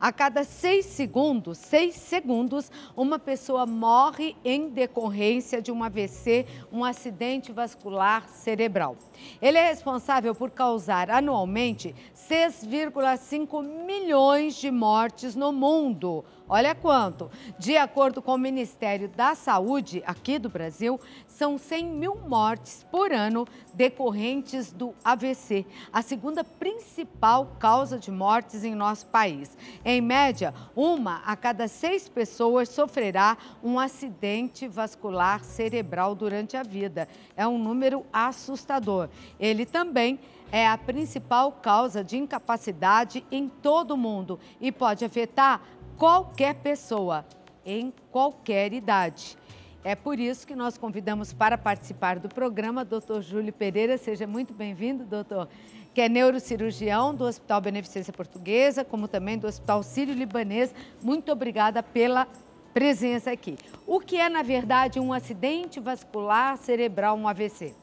A cada seis segundos, seis segundos, uma pessoa morre em decorrência de um AVC, um acidente vascular cerebral. Ele é responsável por causar anualmente 6,5 milhões de mortes no mundo. Olha quanto! De acordo com o Ministério da Saúde aqui do Brasil, são 100 mil mortes por ano decorrentes do AVC, a segunda principal causa de mortes em nosso país. Em média, uma a cada seis pessoas sofrerá um acidente vascular cerebral durante a vida. É um número assustador. Ele também é a principal causa de incapacidade em todo o mundo e pode afetar qualquer pessoa, em qualquer idade. É por isso que nós convidamos para participar do programa Dr. Júlio Pereira. Seja muito bem-vindo, doutor, que é neurocirurgião do Hospital Beneficência Portuguesa, como também do Hospital Sírio-Libanês. Muito obrigada pela presença aqui. O que é, na verdade, um acidente vascular cerebral, um AVC?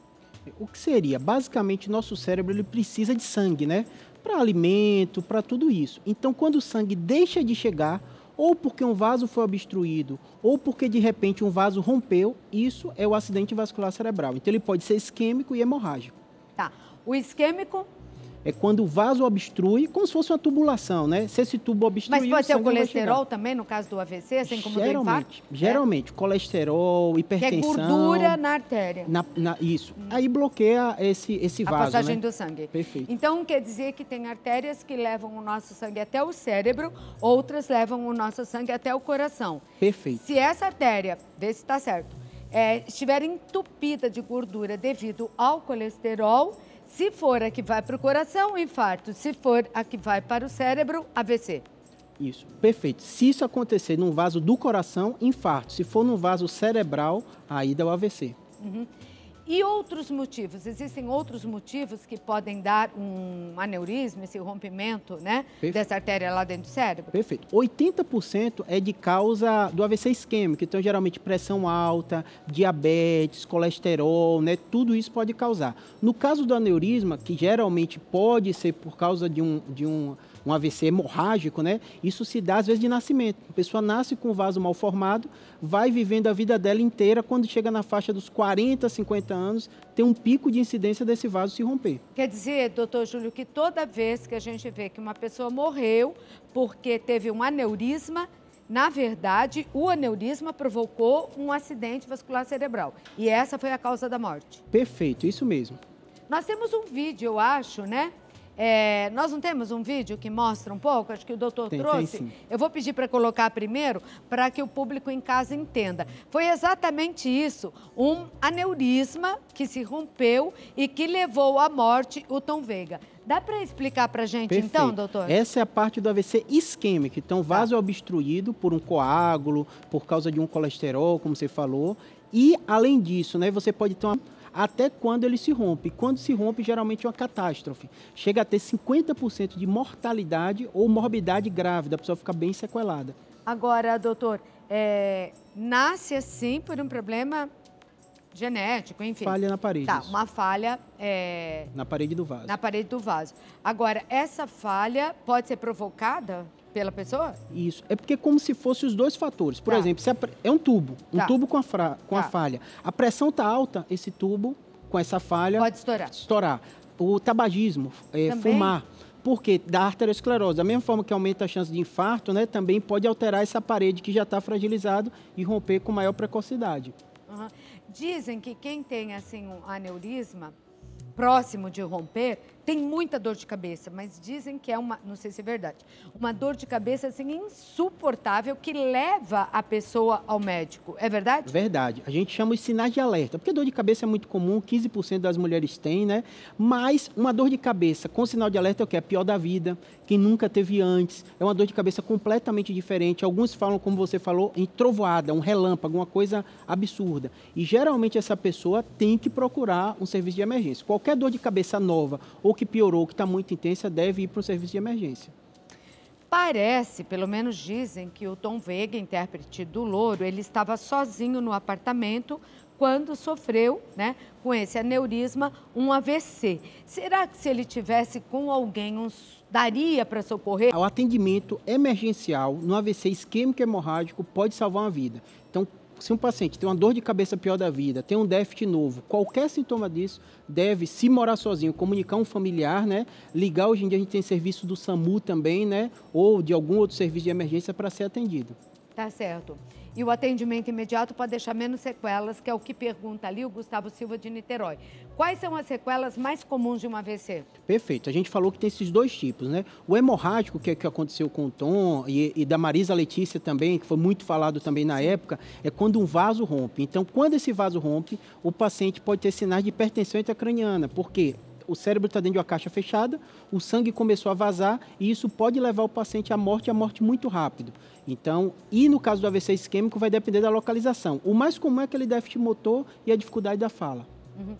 O que seria? Basicamente, nosso cérebro ele precisa de sangue, né? para alimento, para tudo isso. Então, quando o sangue deixa de chegar, ou porque um vaso foi obstruído, ou porque de repente um vaso rompeu, isso é o acidente vascular cerebral. Então, ele pode ser isquêmico e hemorrágico. Tá. O isquêmico é quando o vaso obstrui, como se fosse uma tubulação, né? Se esse tubo obstruir... Mas pode ser o, colesterol também, no caso do AVC, assim como geralmente, do infarto? Geralmente, é? colesterol, hipertensão... Que é gordura na artéria. Na, na, isso. Hum. Aí bloqueia esse, esse vaso, A passagem né? do sangue. Perfeito. Então, quer dizer que tem artérias que levam o nosso sangue até o cérebro, outras levam o nosso sangue até o coração. Perfeito. Se essa artéria, vê se está certo, é, estiver entupida de gordura devido ao colesterol se for a que vai para o coração, infarto. Se for a que vai para o cérebro, AVC. Isso, perfeito. Se isso acontecer num vaso do coração, infarto. Se for num vaso cerebral, aí dá o AVC. Uhum. E outros motivos? Existem outros motivos que podem dar um aneurisma, esse rompimento né, dessa artéria lá dentro do cérebro? Perfeito. 80% é de causa do AVC isquêmico, então geralmente pressão alta, diabetes, colesterol, né, tudo isso pode causar. No caso do aneurisma, que geralmente pode ser por causa de um, de um um AVC hemorrágico, né? Isso se dá às vezes de nascimento. A pessoa nasce com um vaso mal formado, vai vivendo a vida dela inteira, quando chega na faixa dos 40, 50 anos, tem um pico de incidência desse vaso se romper. Quer dizer, doutor Júlio, que toda vez que a gente vê que uma pessoa morreu porque teve um aneurisma, na verdade, o aneurisma provocou um acidente vascular cerebral. E essa foi a causa da morte. Perfeito, isso mesmo. Nós temos um vídeo, eu acho, né? É, nós não temos um vídeo que mostra um pouco, acho que o doutor tem, trouxe. Tem, Eu vou pedir para colocar primeiro para que o público em casa entenda. Foi exatamente isso, um aneurisma que se rompeu e que levou à morte o Tom Veiga. Dá para explicar para gente Perfeito. então, doutor? Essa é a parte do AVC isquêmico, então tá. vaso tá. obstruído por um coágulo, por causa de um colesterol, como você falou, e além disso, né, você pode ter uma até quando ele se rompe. Quando se rompe, geralmente é uma catástrofe. Chega a ter 50% de mortalidade ou morbidade grávida, a pessoa fica bem sequelada. Agora, doutor, é, nasce assim por um problema genético, enfim. Falha na parede. Tá, uma falha. É... Na parede do vaso. Na parede do vaso. Agora, essa falha pode ser provocada pela pessoa? Isso. É porque é como se fossem os dois fatores. Por tá. exemplo, se é um tubo, um tá. tubo com, a, fra... com tá. a falha. A pressão está alta, esse tubo com essa falha. Pode estourar. Estourar. O tabagismo, é, fumar. Porque da arteriosclerose, da mesma forma que aumenta a chance de infarto, né, também pode alterar essa parede que já está fragilizado e romper com maior precocidade. Uhum. Dizem que quem tem assim um aneurisma próximo de romper, tem muita dor de cabeça, mas dizem que é uma, não sei se é verdade, uma dor de cabeça assim insuportável que leva a pessoa ao médico. É verdade? Verdade. A gente chama os sinais de alerta, porque dor de cabeça é muito comum, 15% das mulheres têm, né? Mas uma dor de cabeça com sinal de alerta é o que é pior da vida, quem nunca teve antes. É uma dor de cabeça completamente diferente. Alguns falam como você falou, em trovoada, um relâmpago, uma coisa absurda. E geralmente essa pessoa tem que procurar um serviço de emergência. Qualquer qualquer dor de cabeça nova ou que piorou, que está muito intensa, deve ir para um serviço de emergência. Parece, pelo menos dizem, que o Tom Veiga, intérprete do Louro, ele estava sozinho no apartamento quando sofreu, né, com esse aneurisma, um AVC. Será que se ele tivesse com alguém, uns, daria para socorrer? O atendimento emergencial no AVC isquêmico hemorrágico pode salvar uma vida se um paciente tem uma dor de cabeça pior da vida, tem um déficit novo, qualquer sintoma disso, deve, se morar sozinho, comunicar um familiar, né? Ligar, hoje em dia a gente tem serviço do SAMU também, né? Ou de algum outro serviço de emergência para ser atendido. Tá certo. E o atendimento imediato para deixar menos sequelas, que é o que pergunta ali o Gustavo Silva de Niterói. Quais são as sequelas mais comuns de um AVC? Perfeito. A gente falou que tem esses dois tipos, né? O hemorrágico, que, é, que aconteceu com o Tom e, e da Marisa Letícia também, que foi muito falado também na época, é quando um vaso rompe. Então, quando esse vaso rompe, o paciente pode ter sinais de hipertensão intracraniana, porque o cérebro está dentro de uma caixa fechada, o sangue começou a vazar e isso pode levar o paciente à morte, à morte muito rápido. Então, e no caso do AVC isquêmico, vai depender da localização. O mais comum é aquele déficit motor e a dificuldade da fala. Uhum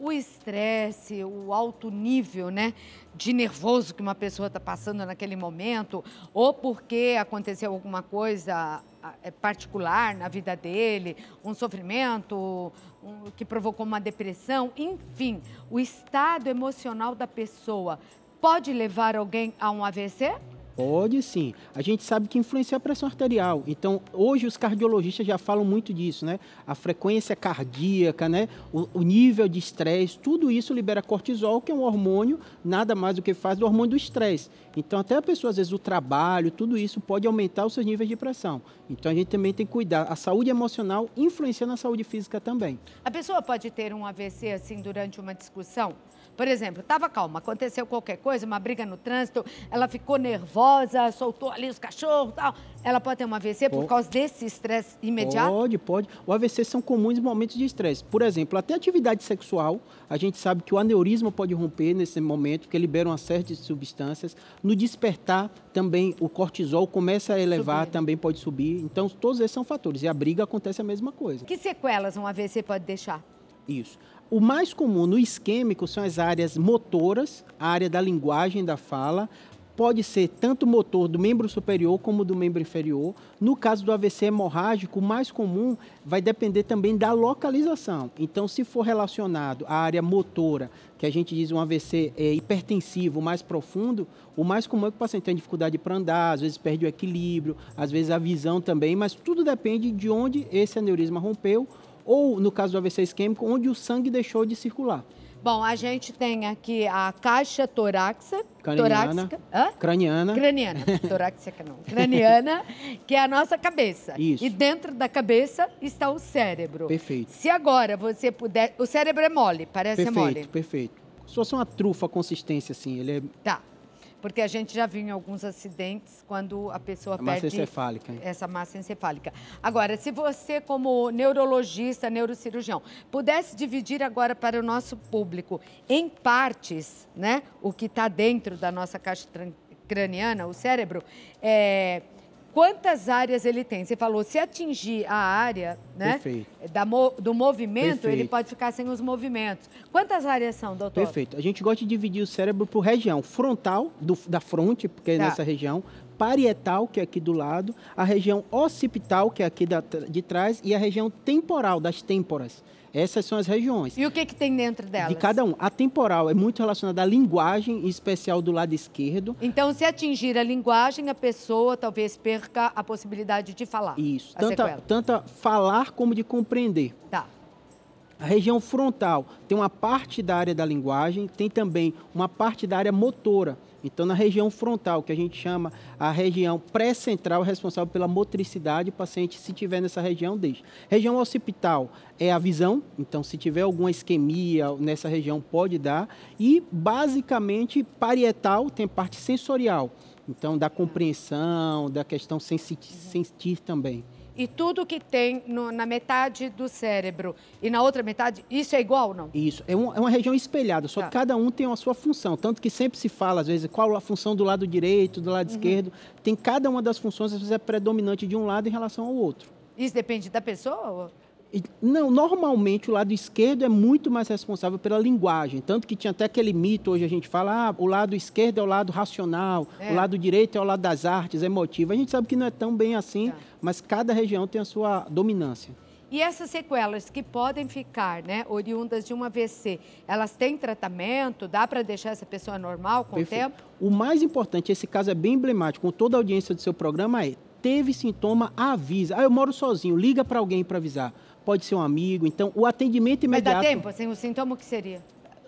o estresse, o alto nível né, de nervoso que uma pessoa está passando naquele momento, ou porque aconteceu alguma coisa ah, é particular na vida dele, um sofrimento um, que provocou uma depressão, enfim, o estado emocional da pessoa pode levar alguém a um AVC? Pode sim. A gente sabe que influencia a pressão arterial. Então, hoje os cardiologistas já falam muito disso, né? A frequência cardíaca, né? O, o nível de estresse, tudo isso libera cortisol, que é um hormônio, nada mais do que faz do hormônio do estresse. Então, até a pessoa, às vezes, o trabalho, tudo isso pode aumentar os seus níveis de pressão. Então, a gente também tem que cuidar. A saúde emocional influencia na saúde física também. A pessoa pode ter um AVC, assim, durante uma discussão? Por exemplo, estava calma, aconteceu qualquer coisa, uma briga no trânsito, ela ficou nervosa, soltou ali os cachorros tal. Ela pode ter um AVC por causa desse estresse imediato? Pode, pode. O AVC são comuns em momentos de estresse. Por exemplo, até atividade sexual, a gente sabe que o aneurisma pode romper nesse momento, porque liberam uma série de substâncias. No despertar, também o cortisol começa a elevar, subir. também pode subir. Então, todos esses são fatores. E a briga acontece a mesma coisa. Que sequelas um AVC pode deixar? Isso o mais comum no isquêmico são as áreas motoras, a área da linguagem da fala, pode ser tanto motor do membro superior como do membro inferior. No caso do AVC hemorrágico, o mais comum vai depender também da localização. Então, se for relacionado à área motora, que a gente diz um AVC é, hipertensivo mais profundo, o mais comum é que o paciente tenha dificuldade para andar, às vezes perde o equilíbrio, às vezes a visão também, mas tudo depende de onde esse aneurisma rompeu ou no caso do AVC isquêmico, onde o sangue deixou de circular. Bom, a gente tem aqui a caixa torácica. Craniana. Craniana. Craniana. torácica não. Craniana, que é a nossa cabeça. Isso. E dentro da cabeça está o cérebro. Perfeito. Se agora você puder. O cérebro é mole, parece perfeito, mole. Perfeito, perfeito. Se fosse uma trufa consistência, assim, ele é. Tá. Porque a gente já viu em alguns acidentes quando a pessoa é a perde... massa encefálica. Hein? Essa massa encefálica. Agora, se você, como neurologista, neurocirurgião, pudesse dividir agora para o nosso público em partes, né? O que está dentro da nossa caixa craniana, o cérebro, é quantas áreas ele tem. Você falou, se atingir a área né, da, do movimento, Perfeito. ele pode ficar sem os movimentos. Quantas áreas são, doutor? Perfeito. A gente gosta de dividir o cérebro por região. Frontal, do, da fronte, porque é tá. é nessa região. Parietal, que é aqui do lado. A região occipital, que é aqui da, de trás. E a região temporal, das têmporas essas são as regiões. E o que, que tem dentro delas? De cada um. A temporal é muito relacionada à linguagem, em especial do lado esquerdo. Então, se atingir a linguagem, a pessoa talvez perca a possibilidade de falar. Isso. Tanto, tanto falar como de compreender. Tá. A região frontal tem uma parte da área da linguagem, tem também uma parte da área motora. Então, na região frontal, que a gente chama a região pré-central, responsável pela motricidade, o paciente, se tiver nessa região, deixa. Região occipital é a visão, então, se tiver alguma isquemia nessa região, pode dar. E, basicamente, parietal tem parte sensorial, então, da compreensão, da questão sentir, sentir também e tudo que tem no, na metade do cérebro e na outra metade, isso é igual ou não? Isso, é, um, é, uma região espelhada, só tá. que cada um tem a sua função. Tanto que sempre se fala, às vezes, qual a função do lado direito, do lado uhum. esquerdo. Tem cada uma das funções, às vezes, é predominante de um lado em relação ao outro. Isso depende da pessoa? Ou... Não, normalmente o lado esquerdo é muito mais responsável pela linguagem, tanto que tinha até aquele mito, hoje a gente fala, ah, o lado esquerdo é o lado racional, é. o lado direito é o lado das artes, emotivo. A gente sabe que não é tão bem assim, tá. mas cada região tem a sua dominância. E essas sequelas que podem ficar, né, oriundas de um AVC, elas têm tratamento? Dá para deixar essa pessoa normal com Perfeito. o tempo? O mais importante, esse caso é bem emblemático, com toda a audiência do seu programa é, teve sintoma, avisa. Ah, eu moro sozinho, liga para alguém para avisar pode ser um amigo. Então, o atendimento imediato... Mas dá tempo? Assim, o sintoma que seria?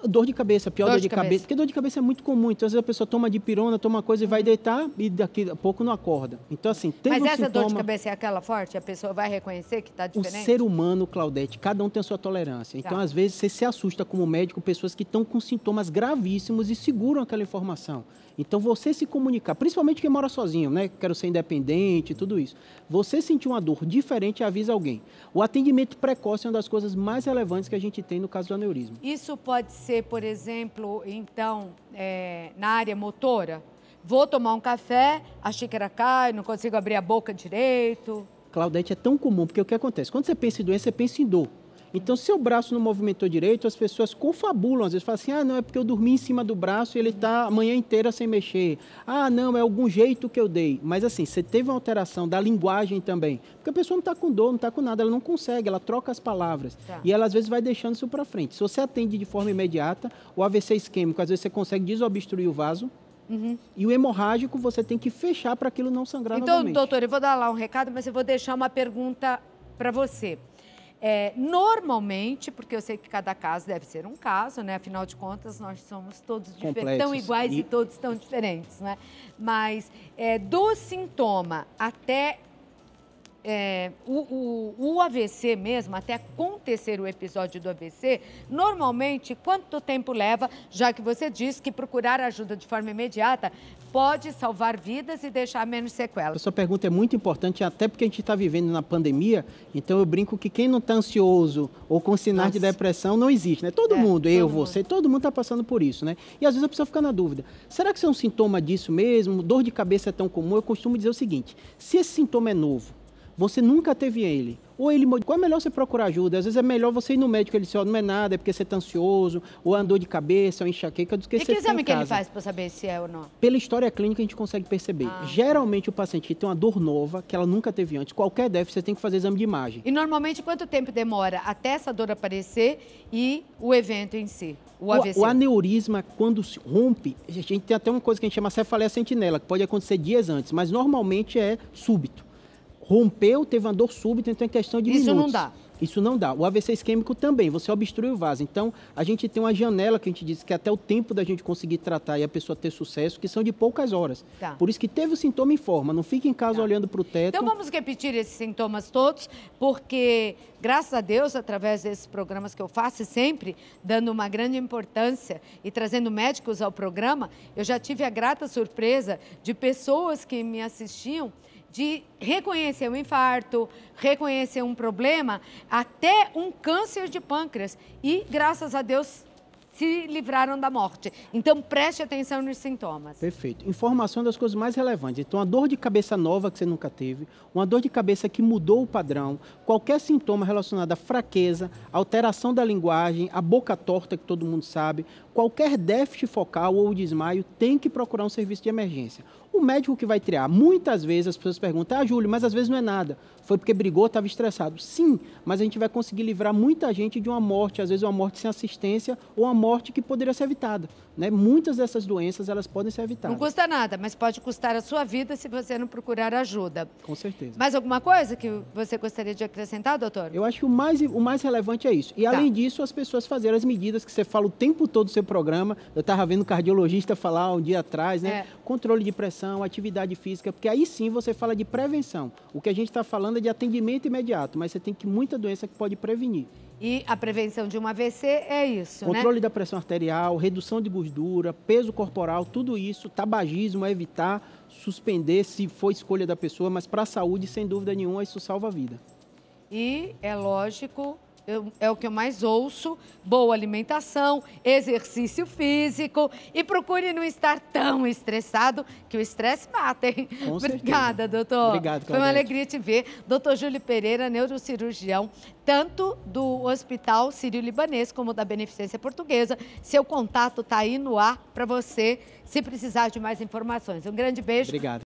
Dor de cabeça, pior dor, dor de, cabeça. cabeça. Porque dor de cabeça é muito comum. Então, às vezes a pessoa toma de pirona, toma coisa e vai uhum. deitar e daqui a pouco não acorda. Então, assim, tem Mas um essa sintoma... dor de cabeça é aquela forte? A pessoa vai reconhecer que está diferente? O ser humano, Claudete, cada um tem a sua tolerância. Então, tá. às vezes, você se assusta como médico pessoas que estão com sintomas gravíssimos e seguram aquela informação. Então, você se comunicar, principalmente quem mora sozinho, né? Quero ser independente, tudo isso. Você sentir uma dor diferente, avisa alguém. O atendimento precoce é uma das coisas mais relevantes que a gente tem no caso do aneurisma. Isso pode ser, por exemplo, então, é, na área motora? Vou tomar um café, a xícara cai, não consigo abrir a boca direito. Claudete, é tão comum, porque o que acontece? Quando você pensa em doença, você pensa em dor. Então, se o braço não movimentou direito, as pessoas confabulam, às vezes falam assim, ah, não, é porque eu dormi em cima do braço e ele está a manhã inteira sem mexer. Ah, não, é algum jeito que eu dei. Mas assim, você teve uma alteração da linguagem também. Porque a pessoa não está com dor, não está com nada, ela não consegue, ela troca as palavras. Tá. E ela às vezes vai deixando isso para frente. Se você atende de forma imediata, o AVC isquêmico, às vezes você consegue desobstruir o vaso, Uhum. E o hemorrágico você tem que fechar para aquilo não sangrar então, novamente. Então, doutor, eu vou dar lá um recado, mas eu vou deixar uma pergunta para você. É, normalmente, porque eu sei que cada caso deve ser um caso, né? Afinal de contas, nós somos todos tão iguais e... e... todos tão diferentes, né? Mas é, do sintoma até é, o, o, o, AVC mesmo, até acontecer o episódio do AVC, normalmente quanto tempo leva, já que você disse que procurar ajuda de forma imediata pode salvar vidas e deixar menos sequelas. Essa pergunta é muito importante, até porque a gente está vivendo na pandemia, então eu brinco que quem não está ansioso ou com sinais Nossa. de depressão não existe, né? Todo é, mundo, todo eu, mundo. você, todo mundo está passando por isso, né? E às vezes a pessoa fica na dúvida, será que isso é um sintoma disso mesmo? Dor de cabeça é tão comum? Eu costumo dizer o seguinte, se esse sintoma é novo, você nunca teve ele. Ou ele qual é melhor você procurar ajuda? Às vezes é melhor você ir no médico, ele diz, oh, não é nada, é porque você está ansioso, ou andou de cabeça, ou enxaqueca, do que e que exame que ele faz para saber se é ou não? Pela história clínica a gente consegue perceber. Ah. Geralmente o paciente tem uma dor nova que ela nunca teve antes. Qualquer déficit você tem que fazer exame de imagem. E normalmente quanto tempo demora até essa dor aparecer e o evento em si? O, o, o aneurisma, quando se rompe, a gente tem até uma coisa que a gente chama cefaleia sentinela, que pode acontecer dias antes, mas normalmente é súbito rompeu, teve uma dor súbita, então é questão de Isso minutos. Isso não dá. Isso não dá. O AVC isquêmico também, você obstrui o vaso. Então, a gente tem uma janela que a gente diz que é até o tempo da gente conseguir tratar e a pessoa ter sucesso, que são de poucas horas. Tá. Por isso que teve o sintoma, em forma Não fique em casa tá. olhando para o teto. Então, vamos repetir esses sintomas todos, porque, graças a Deus, através desses programas que eu faço, e sempre dando uma grande importância e trazendo médicos ao programa, eu já tive a grata surpresa de pessoas que me assistiam de reconhecer um infarto, reconhecer um problema, até um câncer de pâncreas. E, graças a Deus, se livraram da morte. Então preste atenção nos sintomas. Perfeito. Informação é das coisas mais relevantes. Então, a dor de cabeça nova que você nunca teve, uma dor de cabeça que mudou o padrão, qualquer sintoma relacionado à fraqueza, alteração da linguagem, a boca torta que todo mundo sabe, qualquer déficit focal ou desmaio tem que procurar um serviço de emergência. O médico que vai triar. Muitas vezes as pessoas perguntam, ah, Júlio, mas às vezes não é nada. Foi porque brigou, estava estressado. Sim, mas a gente vai conseguir livrar muita gente de uma morte, às vezes uma morte sem assistência ou uma morte que poderia ser evitada. Né? Muitas dessas doenças elas podem ser evitadas. Não custa nada, mas pode custar a sua vida se você não procurar ajuda. Com certeza. Mais alguma coisa que você gostaria de acrescentar, doutor? Eu acho que o mais, o mais relevante é isso. E tá. além disso, as pessoas fazerem as medidas que você fala o tempo todo no seu programa. Eu estava vendo um cardiologista falar um dia atrás, né? É. Controle de pressão, atividade física, porque aí sim você fala de prevenção. O que a gente está falando é de atendimento imediato, mas você tem que muita doença que pode prevenir. E a prevenção de um AVC é isso, né? Controle né? da pressão arterial, redução de gordura, peso corporal, tudo isso, tabagismo, é evitar, suspender se for escolha da pessoa, mas para a saúde, sem dúvida nenhuma, isso salva a vida. E é lógico eu, é o que eu mais ouço, boa alimentação, exercício físico e procure não estar tão estressado que o estresse mata, hein? Com Obrigada, doutor. Obrigado, Claudete. Foi uma alegria te ver. Doutor Júlio Pereira, neurocirurgião, tanto do Hospital Sírio-Libanês como da Beneficência Portuguesa. Seu contato está aí no ar para você, se precisar de mais informações. Um grande beijo. Obrigado.